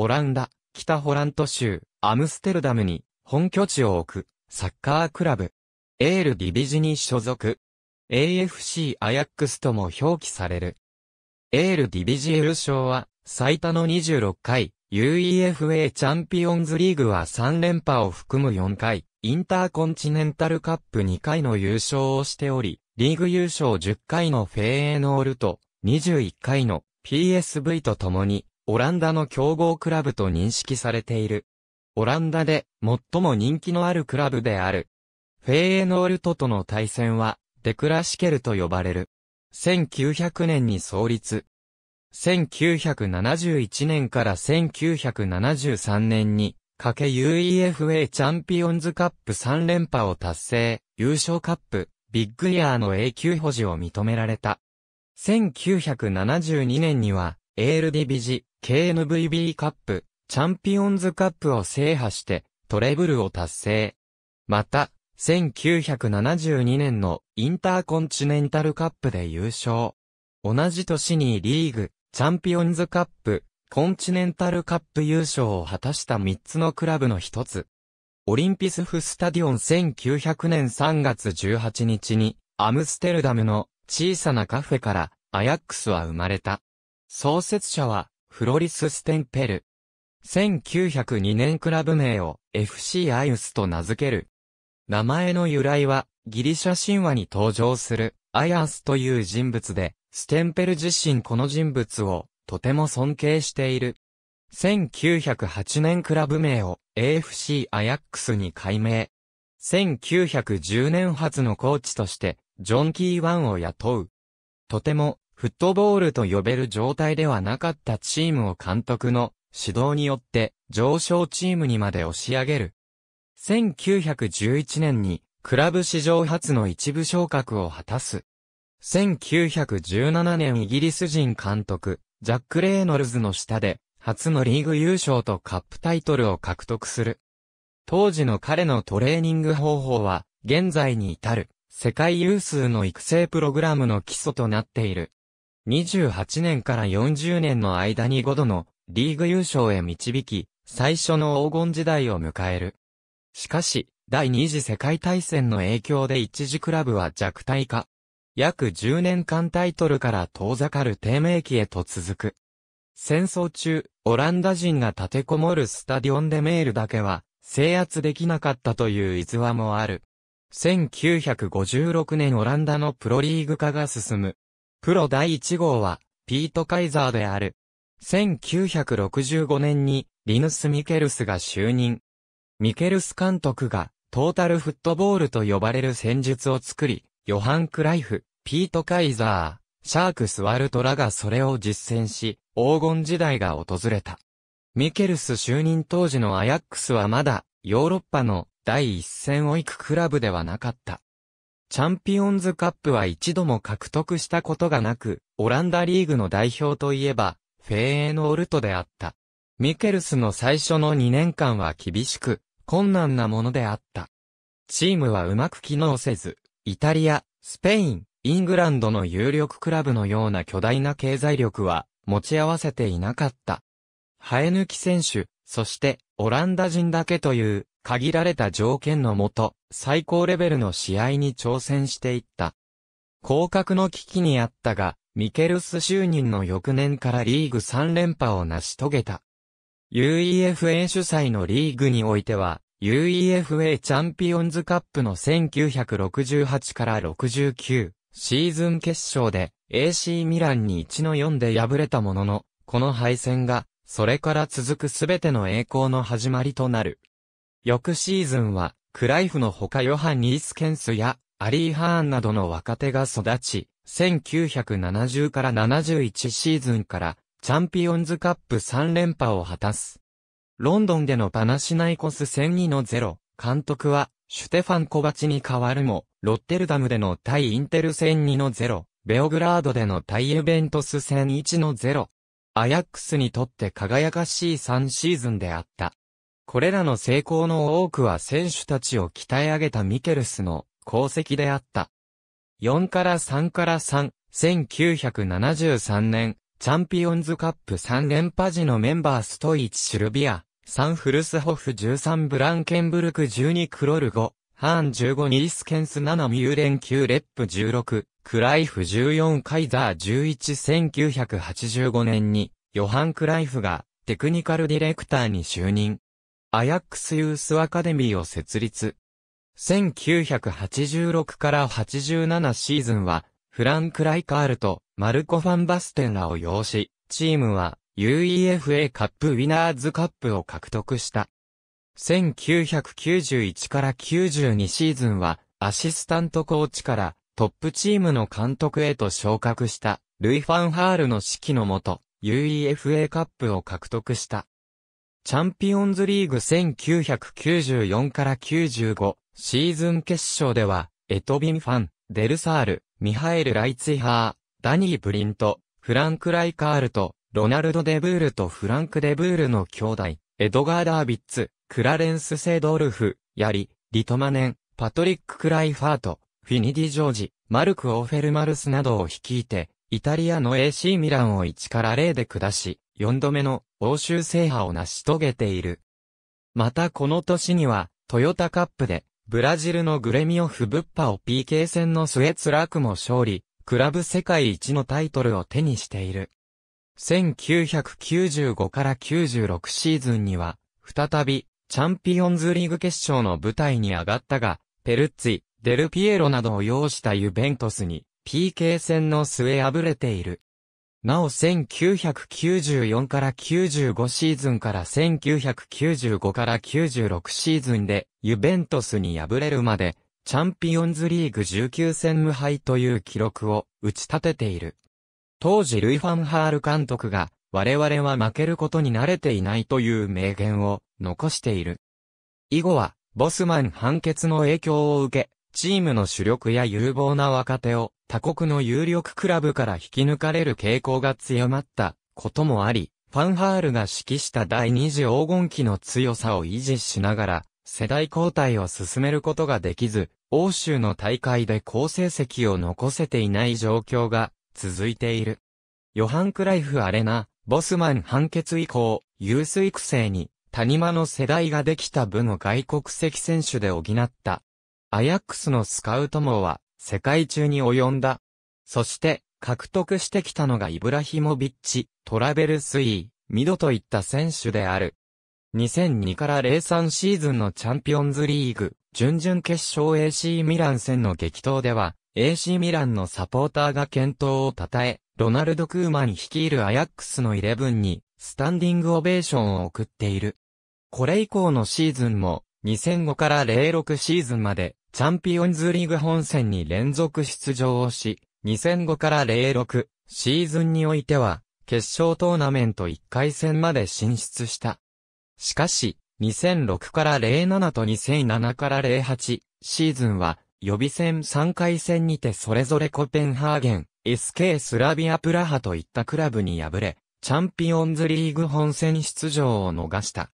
オランダ、北ホラント州、アムステルダムに本拠地を置くサッカークラブ。エールディビジに所属。AFC アヤックスとも表記される。エールディビジ優勝は最多の26回、UEFA チャンピオンズリーグは3連覇を含む4回、インターコンチネンタルカップ2回の優勝をしており、リーグ優勝10回のフェーエノールと21回の PSV と共にオランダの強豪クラブと認識されている。オランダで最も人気のあるクラブである。フェーエノールトとの対戦は、デクラシケルと呼ばれる。1900年に創立。1971年から1973年に、かけ UEFA チャンピオンズカップ3連覇を達成、優勝カップ、ビッグイヤーの永久保持を認められた。1972年には、エールディビジ、KNVB カップ、チャンピオンズカップを制覇して、トレブルを達成。また、1972年のインターコンチネンタルカップで優勝。同じ年にリーグ、チャンピオンズカップ、コンチネンタルカップ優勝を果たした3つのクラブの一つ。オリンピスフスタディオン1900年3月18日に、アムステルダムの小さなカフェからアヤックスは生まれた。創設者はフロリス・ステンペル。1902年クラブ名を FC アイウスと名付ける。名前の由来は、ギリシャ神話に登場する、アイアスという人物で、ステンペル自身この人物を、とても尊敬している。1908年クラブ名を AFC アヤックスに改名。1910年初のコーチとして、ジョン・キーワンを雇う。とてもフットボールと呼べる状態ではなかったチームを監督の指導によって上昇チームにまで押し上げる。1911年にクラブ史上初の一部昇格を果たす。1917年イギリス人監督、ジャック・レイノルズの下で、初のリーグ優勝とカップタイトルを獲得する。当時の彼のトレーニング方法は、現在に至る、世界有数の育成プログラムの基礎となっている。28年から40年の間に5度のリーグ優勝へ導き、最初の黄金時代を迎える。しかし、第二次世界大戦の影響で一時クラブは弱体化。約10年間タイトルから遠ざかる低迷期へと続く。戦争中、オランダ人が立てこもるスタディオンデメールだけは制圧できなかったという逸話もある。1956年オランダのプロリーグ化が進む。プロ第1号は、ピート・カイザーである。1965年に、リヌス・ミケルスが就任。ミケルス監督が、トータルフットボールと呼ばれる戦術を作り、ヨハン・クライフ、ピート・カイザー、シャーク・スワルトらがそれを実践し、黄金時代が訪れた。ミケルス就任当時のアヤックスはまだ、ヨーロッパの第一線を行くクラブではなかった。チャンピオンズカップは一度も獲得したことがなく、オランダリーグの代表といえば、フェーノールトであった。ミケルスの最初の2年間は厳しく、困難なものであった。チームはうまく機能せず、イタリア、スペイン、イングランドの有力クラブのような巨大な経済力は持ち合わせていなかった。生え抜き選手、そしてオランダ人だけという限られた条件のもと、最高レベルの試合に挑戦していった。降格の危機にあったが、ミケルス就任の翌年からリーグ3連覇を成し遂げた。UEFA 主催のリーグにおいては、UEFA チャンピオンズカップの1968から69シーズン決勝で AC ミランに1の4で敗れたものの、この敗戦が、それから続くすべての栄光の始まりとなる。翌シーズンは、クライフのほかヨハン・ニース・ケンスや、アリー・ハーンなどの若手が育ち、1970から71シーズンから、チャンピオンズカップ3連覇を果たす。ロンドンでのパナシナイコス戦2の0、監督は、シュテファン・コバチに代わるも、ロッテルダムでの対インテル戦2の0、ベオグラードでの対ユベントス戦1の0、アヤックスにとって輝かしい3シーズンであった。これらの成功の多くは選手たちを鍛え上げたミケルスの功績であった。4から3から3、1973年、チャンピオンズカップ3連覇時のメンバーストイチ・シルビア、サンフルスホフ13ブランケンブルク12クロル5、ハーン15ニースケンス7ミューレン9レップ16、クライフ14カイザー111985年に、ヨハン・クライフがテクニカルディレクターに就任。アヤックスユースアカデミーを設立。1986から87シーズンは、フランク・ライカールとマルコ・ファンバステンらを擁し、チームは UEFA カップウィナーズカップを獲得した。1991から92シーズンは、アシスタントコーチからトップチームの監督へと昇格した、ルイ・ファンハールの指揮のもと、UEFA カップを獲得した。チャンピオンズリーグ1994から95シーズン決勝では、エトビンファン、デルサール、ミハエル・ライツィハー、ダニー・ブリント、フランク・ライカールと、ロナルド・デブールとフランク・デブールの兄弟、エドガー・ダービッツ、クラレンス・セドルフ、ヤリ、リトマネン、パトリック・クライファート、フィニディ・ジョージ、マルク・オーフェルマルスなどを率いて、イタリアの AC ミランを1から0で下し、4度目の欧州制覇を成し遂げている。またこの年には、トヨタカップで、ブラジルのグレミオフ・ブッパを PK 戦の末辛くも勝利、クラブ世界一のタイトルを手にしている。1995から96シーズンには、再び、チャンピオンズリーグ決勝の舞台に上がったが、ペルッツィ、デルピエロなどを擁したユベントスに、PK 戦の末敗れている。なお1994から95シーズンから1995から96シーズンでユベントスに敗れるまでチャンピオンズリーグ19戦無敗という記録を打ち立てている。当時ルイ・ファンハール監督が我々は負けることに慣れていないという名言を残している。以後はボスマン判決の影響を受け、チームの主力や有望な若手を他国の有力クラブから引き抜かれる傾向が強まったこともあり、ファンハールが指揮した第二次黄金期の強さを維持しながら、世代交代を進めることができず、欧州の大会で好成績を残せていない状況が続いている。ヨハン・クライフ・アレナ、ボスマン判決以降、ユース育成に、谷間の世代ができた部の外国籍選手で補った。アヤックスのスカウト網は、世界中に及んだ。そして、獲得してきたのがイブラヒモビッチ、トラベルスイー、ミドといった選手である。2002から03シーズンのチャンピオンズリーグ、準々決勝 AC ミラン戦の激闘では、AC ミランのサポーターが健闘を称え、ロナルド・クーマン率いるアヤックスのイレブンに、スタンディングオベーションを送っている。これ以降のシーズンも、2005から06シーズンまで、チャンピオンズリーグ本戦に連続出場をし、2005から06シーズンにおいては、決勝トーナメント1回戦まで進出した。しかし、2006から07と2007から08シーズンは、予備戦3回戦にてそれぞれコペンハーゲン、SK スラビアプラハといったクラブに敗れ、チャンピオンズリーグ本戦出場を逃した。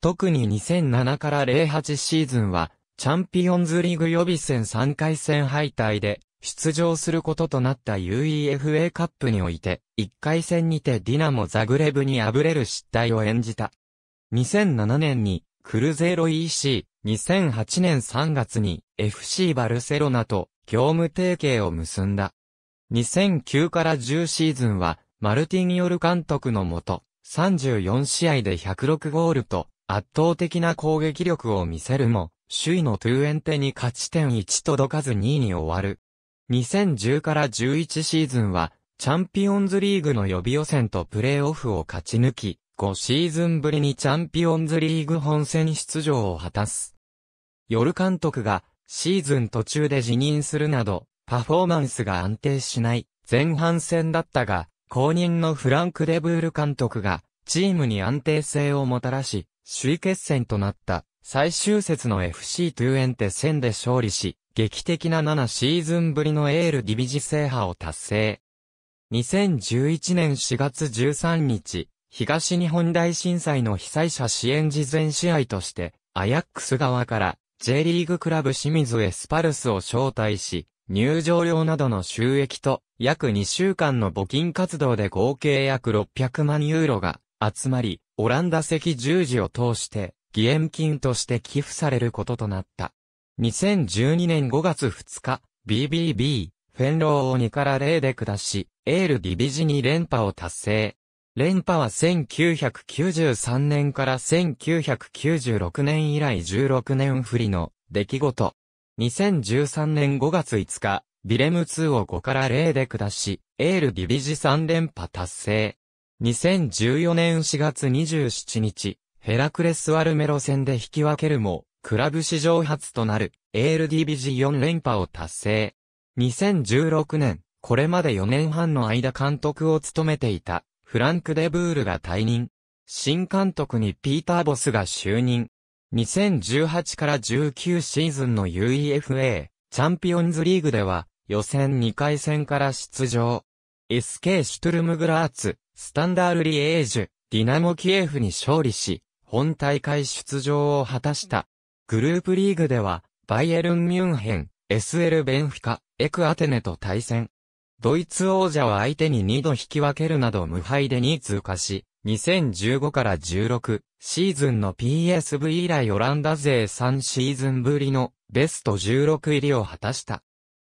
特に2007から08シーズンは、チャンピオンズリーグ予備戦3回戦敗退で出場することとなった UEFA カップにおいて、1回戦にてディナモ・ザグレブに敗れる失態を演じた。2007年にクルゼロ EC、2008年3月に FC バルセロナと業務提携を結んだ。2009から10シーズンは、マルティンヨル監督のもと、34試合で106ゴールと、圧倒的な攻撃力を見せるも、首位のトゥーエンテに勝ち点1届かず2位に終わる。2010から11シーズンは、チャンピオンズリーグの予備予選とプレーオフを勝ち抜き、5シーズンぶりにチャンピオンズリーグ本戦出場を果たす。夜監督がシーズン途中で辞任するなど、パフォーマンスが安定しない前半戦だったが、後任のフランク・デブール監督がチームに安定性をもたらし、首位決戦となった最終節の FC トゥエンテ戦で勝利し、劇的な7シーズンぶりのエールディビジ制覇を達成。2011年4月13日、東日本大震災の被災者支援事前試合として、アヤックス側から J リーグクラブ清水エスパルスを招待し、入場料などの収益と約2週間の募金活動で合計約600万ユーロが集まり、オランダ席十字を通して義援金として寄付されることとなった。2012年5月2日、BBB、フェンローを2から0で下し、エールディビジに連覇を達成。連覇は1993年から1996年以来16年振りの出来事。2013年5月5日、ビレム2を5から0で下し、エールディビジ3連覇達成。2014年4月27日、ヘラクレス・アルメロ戦で引き分けるも、クラブ史上初となる ALDBG4 連覇を達成。2016年、これまで4年半の間監督を務めていたフランク・デブールが退任。新監督にピーター・ボスが就任。2018から19シーズンの UEFA チャンピオンズリーグでは予選2回戦から出場。SK シュトゥルムグラーツ、スタンダールリエージュ、ディナモキエフに勝利し、本大会出場を果たした。グループリーグでは、バイエルン・ミュンヘン、SL ベンフィカ、エクアテネと対戦。ドイツ王者は相手に2度引き分けるなど無敗で2位通過し、2015から16シーズンの PSV 以来オランダ勢3シーズンぶりのベスト16入りを果たした。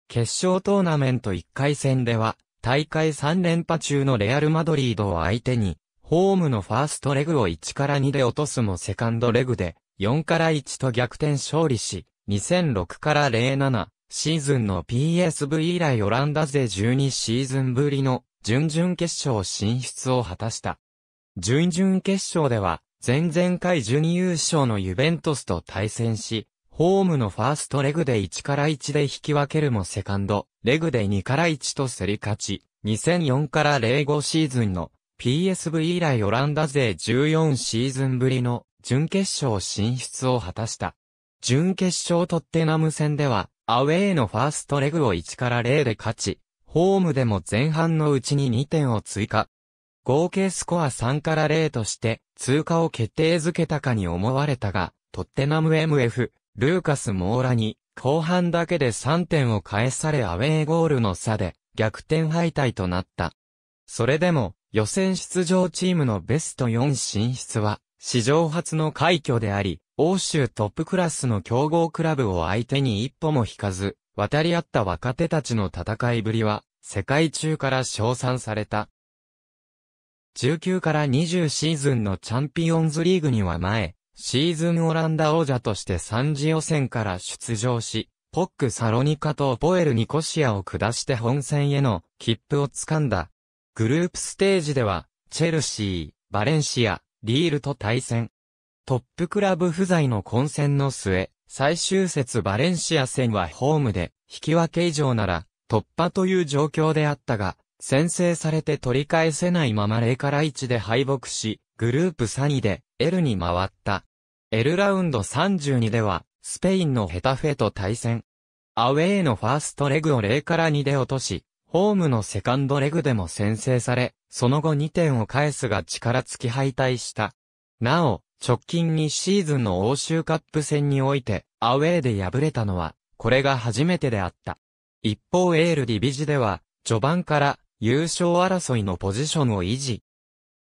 決勝トーナメント1回戦では、大会3連覇中のレアル・マドリードを相手にホームのファーストレグを1から2で落とすもセカンドレグで4から1と逆転勝利し、2006から07シーズンの PSV 以来オランダ勢12シーズンぶりの準々決勝進出を果たした。準々決勝では前々回準優勝のユベントスと対戦し、ホームのファーストレグで1から1で引き分けるもセカンド、レグで2から1と競り勝ち、2004から05シーズンの PSV 以来オランダ勢14シーズンぶりの準決勝進出を果たした。準決勝トッテナム戦では、アウェーのファーストレグを1から0で勝ち、ホームでも前半のうちに2点を追加。合計スコア3から0として通過を決定づけたかに思われたが、トッテナム MF、ルーカス・モーラに後半だけで3点を返されアウェーゴールの差で逆転敗退となった。それでも予選出場チームのベスト4進出は、史上初の快挙であり、欧州トップクラスの強豪クラブを相手に一歩も引かず、渡り合った若手たちの戦いぶりは、世界中から称賛された。19から20シーズンのチャンピオンズリーグには前、シーズンオランダ王者として3次予選から出場し、ポックサロニカとポエルニコシアを下して本戦への切符をつかんだグループステージでは、チェルシー、バレンシア、リールと対戦。トップクラブ不在の混戦の末、最終節バレンシア戦はホームで、引き分け以上なら、突破という状況であったが、先制されて取り返せないまま0から1で敗北し、グループ3位で L に回った。L ラウンド32では、スペインのヘタフェと対戦。アウェーのファーストレグを0から2で落とし、ホームのセカンドレグでも先制され、その後2点を返すが力尽き敗退した。なお、直近にシーズンの欧州カップ戦において、アウェーで敗れたのは、これが初めてであった。一方エールディビジでは、序盤から優勝争いのポジションを維持。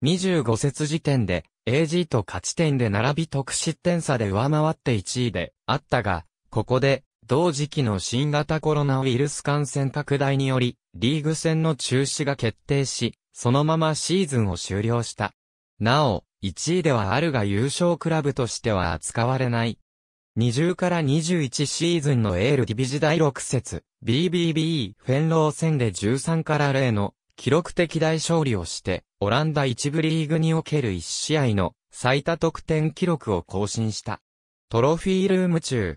25節時点で、AG と勝ち点で並び得失点差で上回って1位であったが、ここで同時期の新型コロナウイルス感染拡大により、リーグ戦の中止が決定し、そのままシーズンを終了した。なお、1位ではあるが優勝クラブとしては扱われない。20から21シーズンのエールディビジ第6節、BBB フェンロー戦で13から0の記録的大勝利をして、オランダ1部リーグにおける1試合の最多得点記録を更新した。トロフィールーム中、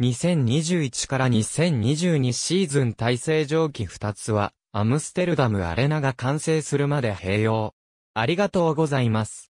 2021から2022シーズン体制蒸気2つは、アムステルダムアレナが完成するまで併用。ありがとうございます。